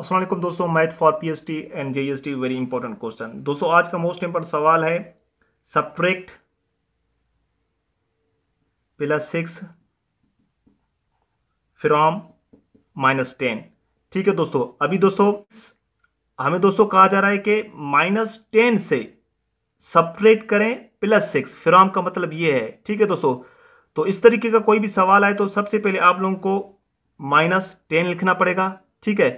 असलम दोस्तों math for P S T and J S T very important question दोस्तों आज का मोस्ट इंपॉर्टेंट सवाल है subtract plus six from minus ten ठीक है दोस्तों अभी दोस्तों हमें दोस्तों कहा जा रहा है कि माइनस टेन से सप्रेक्ट करें प्लस सिक्स फ्रॉम का मतलब ये है ठीक है दोस्तों तो इस तरीके का कोई भी सवाल आए तो सबसे पहले आप लोगों को माइनस टेन लिखना पड़ेगा ठीक है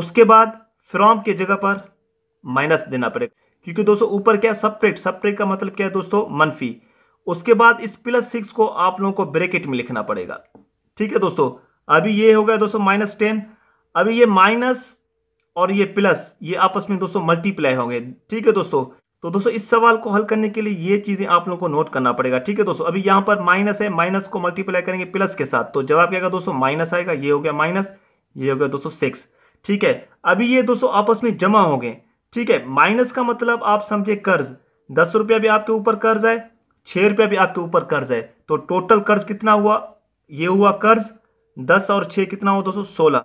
उसके बाद फ्रॉम के जगह पर माइनस देना पड़ेगा क्योंकि दोस्तों ऊपर क्या सपरेट सपरेट का मतलब क्या है दोस्तों मनफी उसके बाद इस प्लस सिक्स को आप लोगों को ब्रेकेट में लिखना पड़ेगा ठीक है दोस्तों अभी ये हो गया दोस्तों माइनस टेन अभी ये माइनस और ये प्लस ये आपस में दोस्तों मल्टीप्लाई होंगे ठीक है दोस्तों तो दोस्तों इस सवाल को हल करने के लिए ये चीज़ें आप लोगों को नोट करना पड़ेगा ठीक है दोस्तों अभी यहां पर माइनस है माइनस को मल्टीप्लाई करेंगे प्लस के साथ तो जवाब क्या दोस्तों माइनस आएगा ये हो गया माइनस ये हो गया दोस्तों सिक्स ठीक है अभी ये दोस्तों आपस में जमा हो गए ठीक है माइनस का मतलब आप समझे कर्ज दस रुपया भी आपके ऊपर कर्ज है छह रुपया भी आपके ऊपर कर्ज है तो टोटल कर्ज कितना हुआ ये हुआ कर्ज दस और छह कितना हुआ दोस्तों सोलह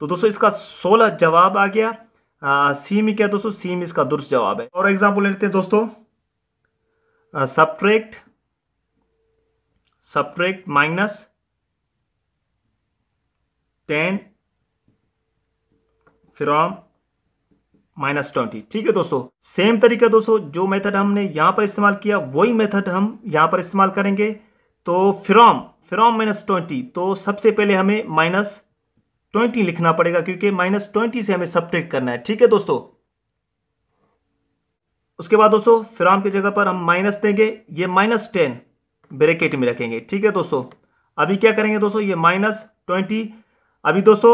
तो दोस्तों इसका सोलह जवाब आ गया सीम ही क्या दोस्तों सीम इसका दुरुस्त जवाब है और एग्जाम्पल लेते हैं दोस्तों subtract subtract minus ten from minus twenty ठीक है दोस्तों सेम तरीका दोस्तों जो मेथड हमने यहां पर इस्तेमाल किया वही मेथड हम यहां पर इस्तेमाल करेंगे तो फ्रॉम फ्रॉम माइनस ट्वेंटी तो सबसे पहले हमें माइनस ट्वेंटी लिखना पड़ेगा क्योंकि माइनस ट्वेंटी से हमें सब्ट्रैक्ट करना है ठीक है दोस्तों उसके बाद दोस्तों फ्रॉम की जगह पर हम माइनस देंगे ये माइनस टेन ब्रेकेट में रखेंगे ठीक है दोस्तों अभी क्या करेंगे दोस्तों ये माइनस ट्वेंटी अभी दोस्तों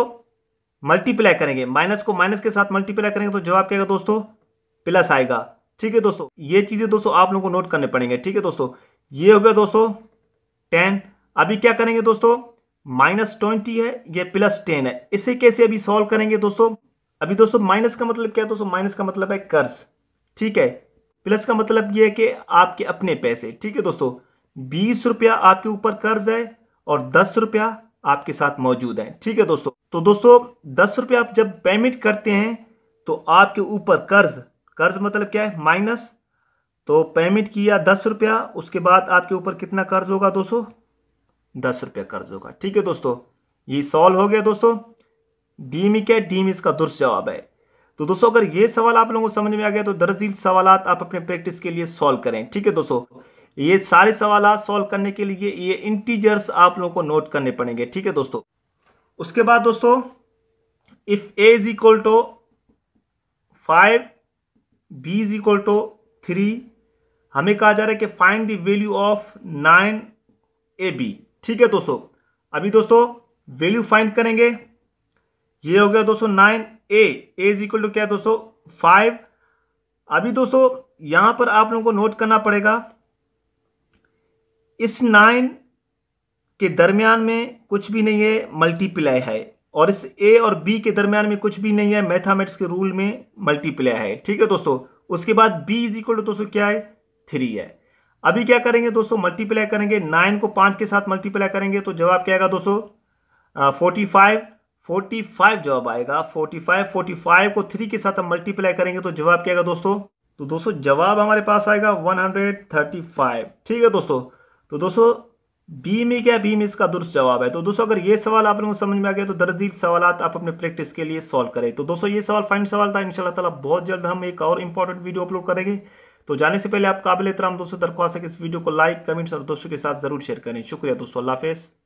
मल्टीप्लाई करेंगे माइनस को माइनस के साथ मल्टीप्लाई करेंगे तो जवाब क्या दोस्तों प्लस आएगा ठीक है दोस्तों ये चीज़ें दोस्तों आप लोगों को नोट करने पड़ेंगे ठीक है दोस्तों ये हो गया दोस्तों टेन अभी क्या करेंगे दोस्तों माइनस ट्वेंटी है ये प्लस टेन है इसे कैसे अभी सॉल्व करेंगे दोस्तों अभी दोस्तों माइनस का मतलब क्या है दोस्तों माइनस का मतलब है कर्ज ठीक है प्लस का मतलब ये है कि आपके अपने पैसे ठीक है दोस्तों बीस रुपया आपके ऊपर कर्ज है और दस रुपया आपके साथ मौजूद है ठीक है दोस्तों तो दोस्तों दस रुपये आप जब पेमेंट करते हैं तो आपके ऊपर कर्ज कर्ज मतलब क्या है माइनस तो पेमेंट किया दस रुपया उसके बाद आपके ऊपर कितना कर्ज होगा दोस्तों दस रुपया कर्ज होगा ठीक है दोस्तों ये सॉल्व हो गया दोस्तों डीम क्या डीम इसका दुरुस्त जवाब है तो दोस्तों अगर ये सवाल आप लोगों को समझ में आ गया तो दर्जील सवाल आप अपने प्रैक्टिस के लिए सॉल्व करें ठीक है दोस्तों ये सारे सवाल सॉल्व करने के लिए ये इंटीजर्स आप लोगों को नोट करने पड़ेंगे ठीक है दोस्तों उसके बाद दोस्तों if A is equal to five B is equal to three हमें कहा जा रहा है कि find the value of nine A B ठीक है दोस्तों अभी दोस्तों वैल्यू फाइंड करेंगे ये हो गया दोस्तों nine A A is equal to क्या दोस्तों फाइव अभी दोस्तों यहां पर आप लोगों को नोट करना पड़ेगा इस नाइन के दरमियान में कुछ भी नहीं है मल्टीप्लाई है और इस ए और बी के दरमियान में कुछ भी नहीं है मैथामेटिक्स के रूल में मल्टीप्लाई है ठीक है दोस्तों उसके बाद बी इज इक्वल टू दोस्तों क्या है थ्री है अभी क्या करेंगे दोस्तों मल्टीप्लाई करेंगे नाइन को पांच के साथ मल्टीप्लाई करेंगे तो जवाब क्या आएगा दोस्तों फोर्टी फाइव फोर्टी फाइव जवाब आएगा फोर्टी फाइव फोर्टी फाइव को थ्री के साथ हम मल्टीप्लाई करेंगे तो जवाब क्या आएगा दोस्तों तो दोस्तों जवाब हमारे पास आएगा वन हंड्रेड थर्टी फाइव ठीक है दोस्तों तो दोस्तों बी में क्या बी में इसका दुरुस्त जवाब है तो दोस्तों अगर ये सवाल आप लोगों को समझ में आ गया तो दर्जी सवाल आप अपने प्रैक्टिस के लिए सॉल्व करें तो दोस्तों ये सवाल फाइन सवाल था इनशाला तला बहुत जल्द हम एक और इंपॉर्टेंट वीडियो अपलोड करेंगे तो जाने से पहले आप काबिल इतना दोस्तों दरख्वास्त है कि इस वीडियो को लाइक कमेंट्स और दोस्तों के साथ जरूर शेयर करें शुक्रिया दोस्तों अल्लाह हाफिज़